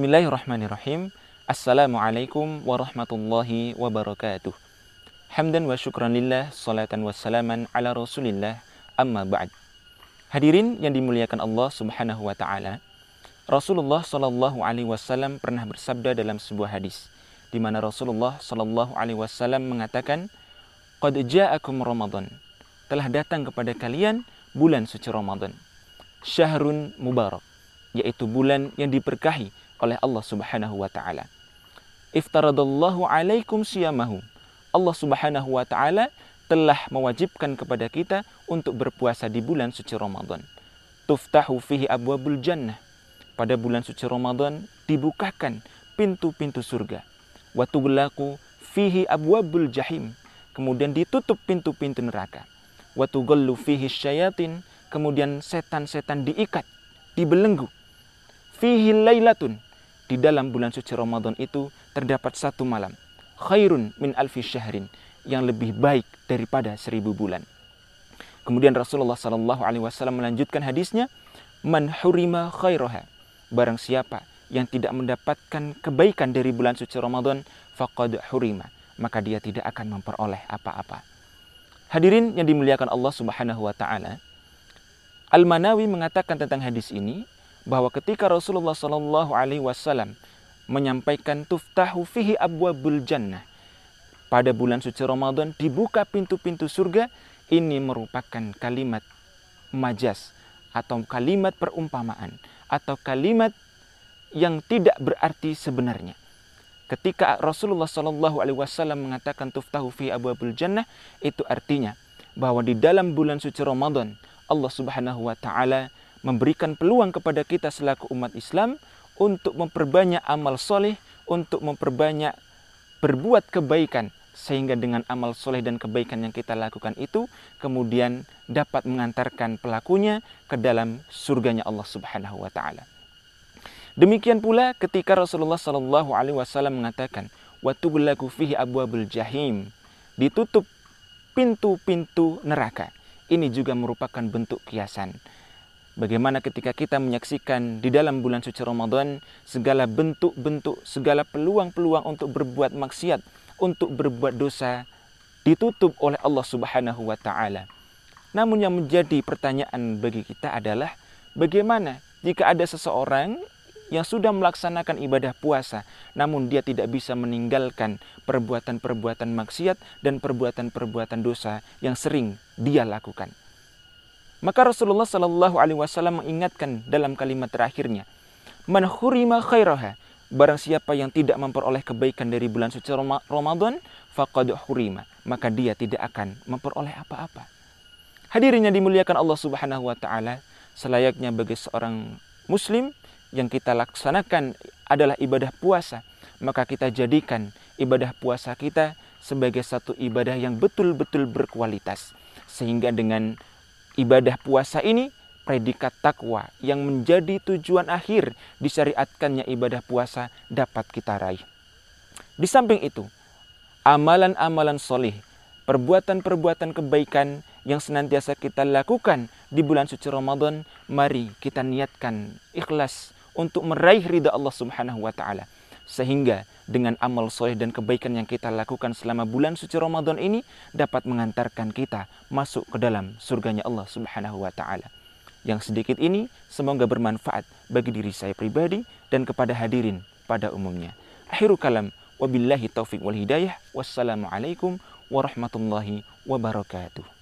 Bismillahirrahmanirrahim. Assalamualaikum warahmatullahi wabarakatuh. Hamdan wa syukran lillah, salatan wa salaman ala rasulillah, amma ba'd. Hadirin yang dimuliakan Allah subhanahu wa ta'ala, Rasulullah sallallahu Alaihi Wasallam pernah bersabda dalam sebuah hadis, di mana Rasulullah sallallahu Alaihi Wasallam mengatakan, "Qad ja'akum Ramadan, telah datang kepada kalian bulan suci Ramadan, syahrun mubarak, yaitu bulan yang diberkahi oleh Allah Subhanahu wa taala. Iftaradallahu alaikum siyamahu. Allah Subhanahu wa taala telah mewajibkan kepada kita untuk berpuasa di bulan suci Ramadan. Tuftahu fihi abwabul jannah. Pada bulan suci Ramadan dibukakan pintu-pintu surga. Wa tughlaqu fihi abwabul jahim. Kemudian ditutup pintu-pintu neraka. Wa tughallu fihi syayatin. Kemudian setan-setan diikat, dibelenggu. Fihi lailatun di dalam bulan suci Ramadan itu terdapat satu malam khairun min alfi syahrin yang lebih baik daripada seribu bulan. Kemudian Rasulullah Shallallahu Alaihi Wasallam melanjutkan hadisnya, man hurima khairoha. Barang siapa yang tidak mendapatkan kebaikan dari bulan suci Ramadan, faqad hurima. Maka dia tidak akan memperoleh apa-apa. Hadirin yang dimuliakan Allah Subhanahu wa taala. Al-Manawi mengatakan tentang hadis ini, bahwa ketika Rasulullah Shallallahu Alaihi Wasallam menyampaikan tuftahu fihi abwabul jannah pada bulan suci Ramadan dibuka pintu-pintu surga ini merupakan kalimat majas atau kalimat perumpamaan atau kalimat yang tidak berarti sebenarnya. Ketika Rasulullah Shallallahu Alaihi Wasallam mengatakan tuftahu fi abwabul jannah itu artinya bahwa di dalam bulan suci Ramadan Allah Subhanahu Wa Taala memberikan peluang kepada kita selaku umat Islam untuk memperbanyak amal soleh, untuk memperbanyak berbuat kebaikan sehingga dengan amal soleh dan kebaikan yang kita lakukan itu kemudian dapat mengantarkan pelakunya ke dalam surganya Allah Subhanahu wa taala. Demikian pula ketika Rasulullah Shallallahu alaihi wasallam mengatakan, "Wa tughlaqu fihi abwabul jahim." Ditutup pintu-pintu neraka. Ini juga merupakan bentuk kiasan Bagaimana ketika kita menyaksikan di dalam bulan suci Ramadan segala bentuk-bentuk, segala peluang-peluang untuk berbuat maksiat, untuk berbuat dosa ditutup oleh Allah Subhanahu wa taala. Namun yang menjadi pertanyaan bagi kita adalah bagaimana jika ada seseorang yang sudah melaksanakan ibadah puasa, namun dia tidak bisa meninggalkan perbuatan-perbuatan maksiat dan perbuatan-perbuatan dosa yang sering dia lakukan. Maka Rasulullah Shallallahu Alaihi Wasallam mengingatkan dalam kalimat terakhirnya, "Man hurima khairaha." Barang siapa yang tidak memperoleh kebaikan dari bulan suci Ramadan, faqad hurima, maka dia tidak akan memperoleh apa-apa. Hadirin yang dimuliakan Allah Subhanahu wa taala, selayaknya bagi seorang muslim yang kita laksanakan adalah ibadah puasa, maka kita jadikan ibadah puasa kita sebagai satu ibadah yang betul-betul berkualitas sehingga dengan Ibadah puasa ini predikat takwa yang menjadi tujuan akhir disyariatkannya ibadah puasa dapat kita raih. Di samping itu, amalan-amalan solih, perbuatan-perbuatan kebaikan yang senantiasa kita lakukan di bulan suci Ramadan, mari kita niatkan ikhlas untuk meraih ridha Allah Subhanahu wa taala. Sehingga dengan amal soleh dan kebaikan yang kita lakukan selama bulan suci Ramadan ini dapat mengantarkan kita masuk ke dalam surganya Allah Subhanahu wa taala. Yang sedikit ini semoga bermanfaat bagi diri saya pribadi dan kepada hadirin pada umumnya. Akhiru kalam wabillahi taufik wal hidayah. Wassalamualaikum warahmatullahi wabarakatuh.